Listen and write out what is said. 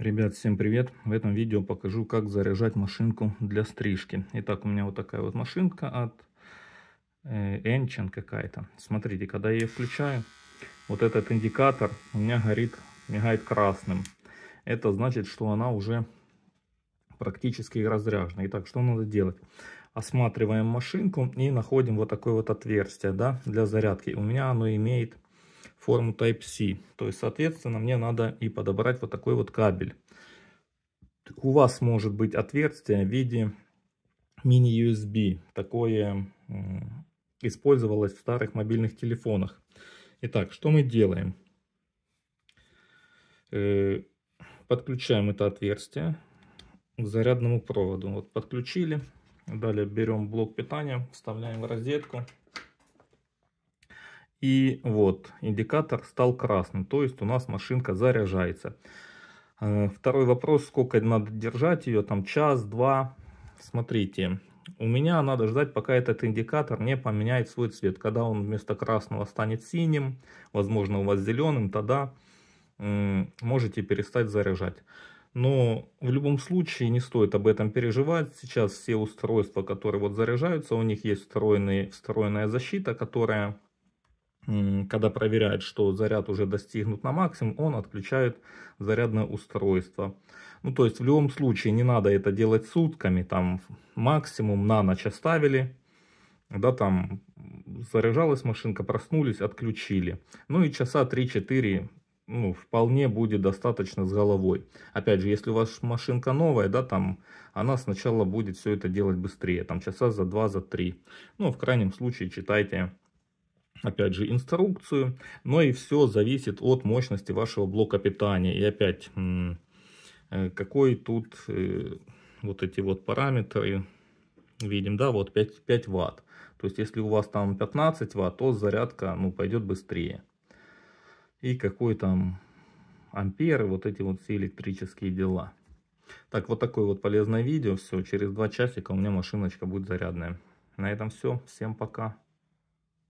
Ребят, всем привет! В этом видео покажу, как заряжать машинку для стрижки. Итак, у меня вот такая вот машинка от э, Enchen какая-то. Смотрите, когда я ее включаю, вот этот индикатор у меня горит, мигает красным. Это значит, что она уже практически разряжена. Итак, что надо делать? Осматриваем машинку и находим вот такое вот отверстие да, для зарядки. У меня оно имеет форму Type-C. То есть, соответственно, мне надо и подобрать вот такой вот кабель. У вас может быть отверстие в виде мини-USB. Такое использовалось в старых мобильных телефонах. Итак, что мы делаем? Э, подключаем это отверстие к зарядному проводу. Вот подключили. Далее берем блок питания, вставляем в розетку. И вот, индикатор стал красным, то есть у нас машинка заряжается. Э, второй вопрос, сколько надо держать ее, там час-два. Смотрите, у меня надо ждать, пока этот индикатор не поменяет свой цвет. Когда он вместо красного станет синим, возможно у вас зеленым, тогда можете перестать заряжать. Но в любом случае не стоит об этом переживать. Сейчас все устройства, которые вот заряжаются, у них есть встроенный, встроенная защита, которая когда проверяет, что заряд уже достигнут на максимум, он отключает зарядное устройство. Ну, то есть в любом случае не надо это делать сутками, там максимум на ночь оставили, да, там заряжалась машинка, проснулись, отключили. Ну и часа 3-4 ну, вполне будет достаточно с головой. Опять же, если у вас машинка новая, да, там, она сначала будет все это делать быстрее, там, часа за 2, за 3. Ну, в крайнем случае, читайте опять же, инструкцию. Но и все зависит от мощности вашего блока питания. И опять, э, какой тут э, вот эти вот параметры видим, да, вот 5, 5 ватт. То есть, если у вас там 15 ватт, то зарядка, ну, пойдет быстрее. И какой там ампер, вот эти вот все электрические дела. Так, вот такое вот полезное видео. Все, через 2 часика у меня машиночка будет зарядная. На этом все. Всем пока.